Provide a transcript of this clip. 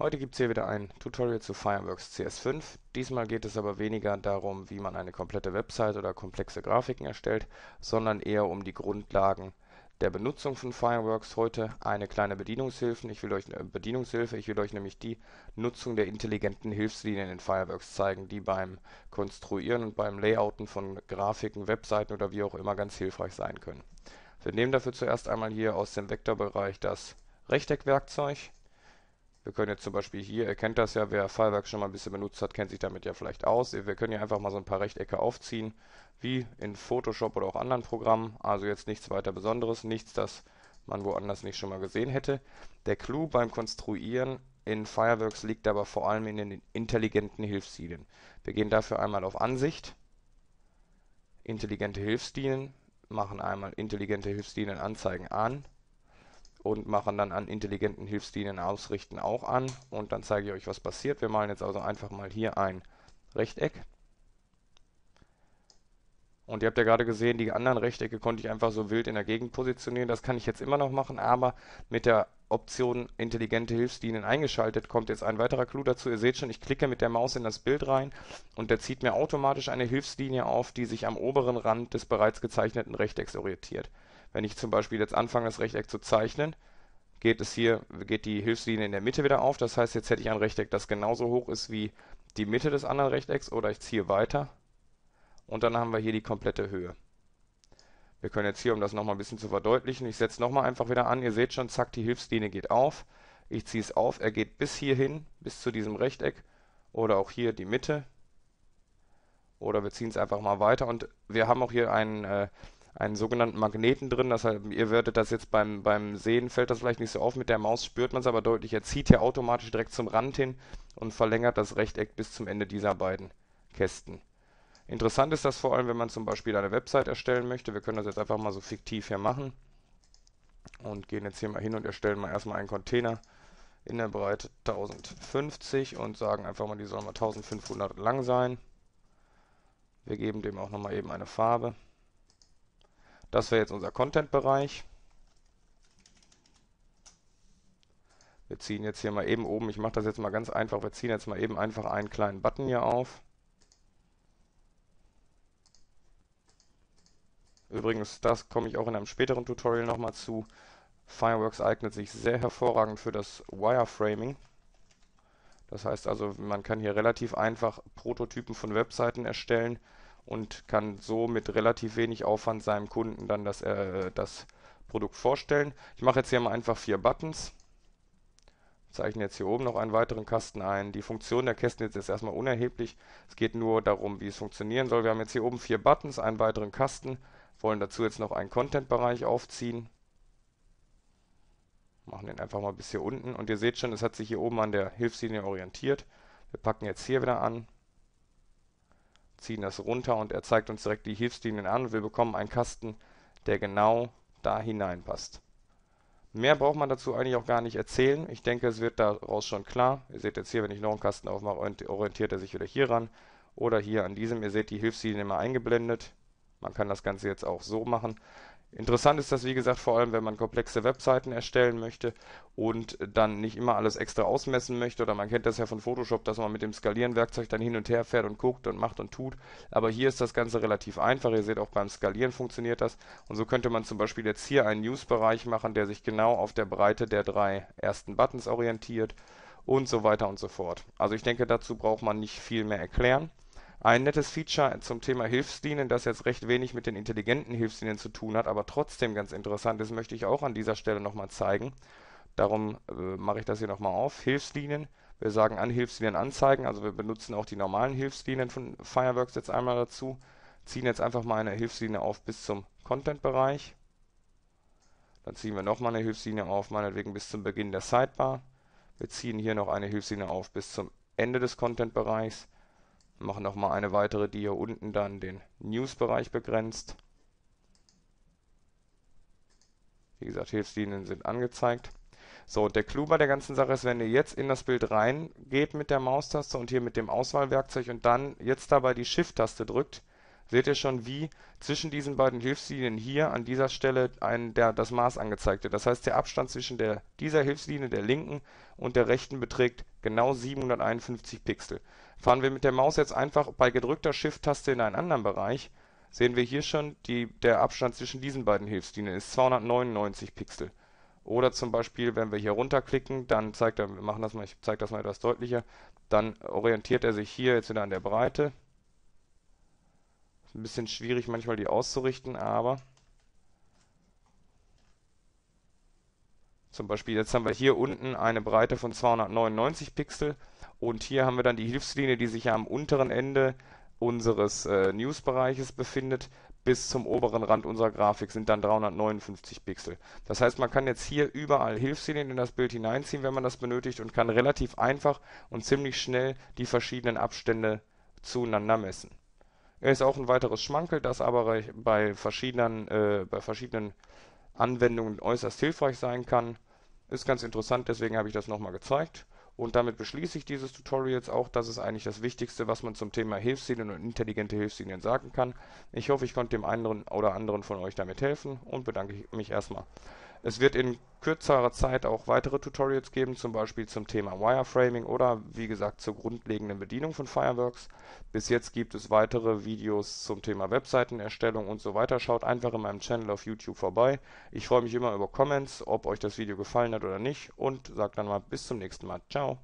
Heute gibt es hier wieder ein Tutorial zu Fireworks CS5. Diesmal geht es aber weniger darum, wie man eine komplette Website oder komplexe Grafiken erstellt, sondern eher um die Grundlagen der Benutzung von Fireworks. Heute eine kleine Bedienungshilfe. Ich will euch äh, Bedienungshilfe. Ich will euch nämlich die Nutzung der intelligenten Hilfslinien in Fireworks zeigen, die beim Konstruieren und beim Layouten von Grafiken, Webseiten oder wie auch immer ganz hilfreich sein können. Wir nehmen dafür zuerst einmal hier aus dem Vektorbereich das Rechteckwerkzeug wir können jetzt zum Beispiel hier, ihr kennt das ja, wer Firework schon mal ein bisschen benutzt hat, kennt sich damit ja vielleicht aus. Wir können ja einfach mal so ein paar Rechtecke aufziehen, wie in Photoshop oder auch anderen Programmen. Also jetzt nichts weiter Besonderes, nichts, das man woanders nicht schon mal gesehen hätte. Der Clou beim Konstruieren in Fireworks liegt aber vor allem in den intelligenten Hilfsstilen. Wir gehen dafür einmal auf Ansicht, intelligente Hilfsstilen, machen einmal intelligente Hilfsstilen anzeigen an und machen dann an intelligenten Hilfslinien ausrichten auch an und dann zeige ich euch, was passiert. Wir malen jetzt also einfach mal hier ein Rechteck. Und ihr habt ja gerade gesehen, die anderen Rechtecke konnte ich einfach so wild in der Gegend positionieren. Das kann ich jetzt immer noch machen, aber mit der Option intelligente Hilfslinien eingeschaltet kommt jetzt ein weiterer Clou dazu. Ihr seht schon, ich klicke mit der Maus in das Bild rein und der zieht mir automatisch eine Hilfslinie auf, die sich am oberen Rand des bereits gezeichneten Rechtecks orientiert. Wenn ich zum Beispiel jetzt anfange, das Rechteck zu zeichnen, geht es hier, geht die Hilfslinie in der Mitte wieder auf. Das heißt, jetzt hätte ich ein Rechteck, das genauso hoch ist wie die Mitte des anderen Rechtecks oder ich ziehe weiter und dann haben wir hier die komplette Höhe. Wir können jetzt hier, um das nochmal ein bisschen zu verdeutlichen, ich setze nochmal einfach wieder an. Ihr seht schon, zack, die Hilfslinie geht auf. Ich ziehe es auf, er geht bis hierhin, bis zu diesem Rechteck oder auch hier die Mitte. Oder wir ziehen es einfach mal weiter und wir haben auch hier einen äh, einen sogenannten Magneten drin. Das heißt, ihr werdet das jetzt beim, beim Sehen, fällt das vielleicht nicht so auf, mit der Maus spürt man es aber deutlich. Er zieht ja automatisch direkt zum Rand hin und verlängert das Rechteck bis zum Ende dieser beiden Kästen. Interessant ist das vor allem, wenn man zum Beispiel eine Website erstellen möchte. Wir können das jetzt einfach mal so fiktiv hier machen und gehen jetzt hier mal hin und erstellen mal erstmal einen Container in der Breite 1050 und sagen einfach mal, die soll mal 1500 lang sein. Wir geben dem auch nochmal eben eine Farbe. Das wäre jetzt unser Content-Bereich. Wir ziehen jetzt hier mal eben oben, ich mache das jetzt mal ganz einfach, wir ziehen jetzt mal eben einfach einen kleinen Button hier auf. Übrigens, das komme ich auch in einem späteren Tutorial nochmal zu. Fireworks eignet sich sehr hervorragend für das Wireframing. Das heißt also, man kann hier relativ einfach Prototypen von Webseiten erstellen und kann so mit relativ wenig Aufwand seinem Kunden dann das, äh, das Produkt vorstellen. Ich mache jetzt hier mal einfach vier Buttons. Zeichne jetzt hier oben noch einen weiteren Kasten ein. Die Funktion der Kästen jetzt ist erstmal unerheblich. Es geht nur darum, wie es funktionieren soll. Wir haben jetzt hier oben vier Buttons, einen weiteren Kasten, wollen dazu jetzt noch einen Content-Bereich aufziehen. Machen den einfach mal bis hier unten. Und ihr seht schon, es hat sich hier oben an der Hilfslinie orientiert. Wir packen jetzt hier wieder an ziehen das runter und er zeigt uns direkt die Hilfslinien an wir bekommen einen Kasten, der genau da hineinpasst. Mehr braucht man dazu eigentlich auch gar nicht erzählen. Ich denke, es wird daraus schon klar. Ihr seht jetzt hier, wenn ich noch einen Kasten aufmache, orientiert er sich wieder hier ran oder hier an diesem. Ihr seht die Hilfslinien immer eingeblendet. Man kann das Ganze jetzt auch so machen. Interessant ist das, wie gesagt, vor allem, wenn man komplexe Webseiten erstellen möchte und dann nicht immer alles extra ausmessen möchte. Oder man kennt das ja von Photoshop, dass man mit dem Skalieren-Werkzeug dann hin und her fährt und guckt und macht und tut. Aber hier ist das Ganze relativ einfach. Ihr seht auch beim Skalieren funktioniert das. Und so könnte man zum Beispiel jetzt hier einen News-Bereich machen, der sich genau auf der Breite der drei ersten Buttons orientiert und so weiter und so fort. Also ich denke, dazu braucht man nicht viel mehr erklären. Ein nettes Feature zum Thema Hilfsdienen, das jetzt recht wenig mit den intelligenten Hilfsdienen zu tun hat, aber trotzdem ganz interessant ist, möchte ich auch an dieser Stelle nochmal zeigen. Darum äh, mache ich das hier nochmal auf. Hilfsdienen. Wir sagen an Hilfsdienen anzeigen, also wir benutzen auch die normalen Hilfsdienen von Fireworks jetzt einmal dazu. Ziehen jetzt einfach mal eine Hilfslinie auf bis zum Content-Bereich. Dann ziehen wir nochmal eine Hilfslinie auf, meinetwegen bis zum Beginn der Sidebar. Wir ziehen hier noch eine Hilfslinie auf bis zum Ende des Content-Bereichs. Machen nochmal eine weitere, die hier unten dann den News-Bereich begrenzt. Wie gesagt, Hilfslinien sind angezeigt. So, der Clou bei der ganzen Sache ist, wenn ihr jetzt in das Bild reingeht mit der Maustaste und hier mit dem Auswahlwerkzeug und dann jetzt dabei die Shift-Taste drückt, seht ihr schon, wie zwischen diesen beiden Hilfslinien hier an dieser Stelle ein, der, das Maß angezeigt wird. Das heißt, der Abstand zwischen der, dieser Hilfslinie, der linken und der rechten beträgt genau 751 Pixel. Fahren wir mit der Maus jetzt einfach bei gedrückter Shift-Taste in einen anderen Bereich, sehen wir hier schon, die, der Abstand zwischen diesen beiden Hilfslinien ist 299 Pixel. Oder zum Beispiel, wenn wir hier runterklicken, dann zeigt er, wir machen das mal, ich zeige das mal etwas deutlicher, dann orientiert er sich hier jetzt wieder an der Breite ein bisschen schwierig manchmal die auszurichten, aber Zum Beispiel, jetzt haben wir hier unten eine Breite von 299 Pixel und hier haben wir dann die Hilfslinie, die sich ja am unteren Ende unseres äh, News-Bereiches befindet. Bis zum oberen Rand unserer Grafik sind dann 359 Pixel. Das heißt, man kann jetzt hier überall Hilfslinien in das Bild hineinziehen, wenn man das benötigt und kann relativ einfach und ziemlich schnell die verschiedenen Abstände zueinander messen. Ist auch ein weiteres Schmankel, das aber bei verschiedenen, äh, bei verschiedenen Anwendungen äußerst hilfreich sein kann. Ist ganz interessant, deswegen habe ich das nochmal gezeigt. Und damit beschließe ich dieses Tutorial jetzt auch. Das ist eigentlich das Wichtigste, was man zum Thema Hilfslinien und intelligente Hilfslinien sagen kann. Ich hoffe, ich konnte dem einen oder anderen von euch damit helfen und bedanke mich erstmal. Es wird in kürzerer Zeit auch weitere Tutorials geben, zum Beispiel zum Thema Wireframing oder wie gesagt zur grundlegenden Bedienung von Fireworks. Bis jetzt gibt es weitere Videos zum Thema Webseitenerstellung und so weiter. Schaut einfach in meinem Channel auf YouTube vorbei. Ich freue mich immer über Comments, ob euch das Video gefallen hat oder nicht und sage dann mal bis zum nächsten Mal. Ciao.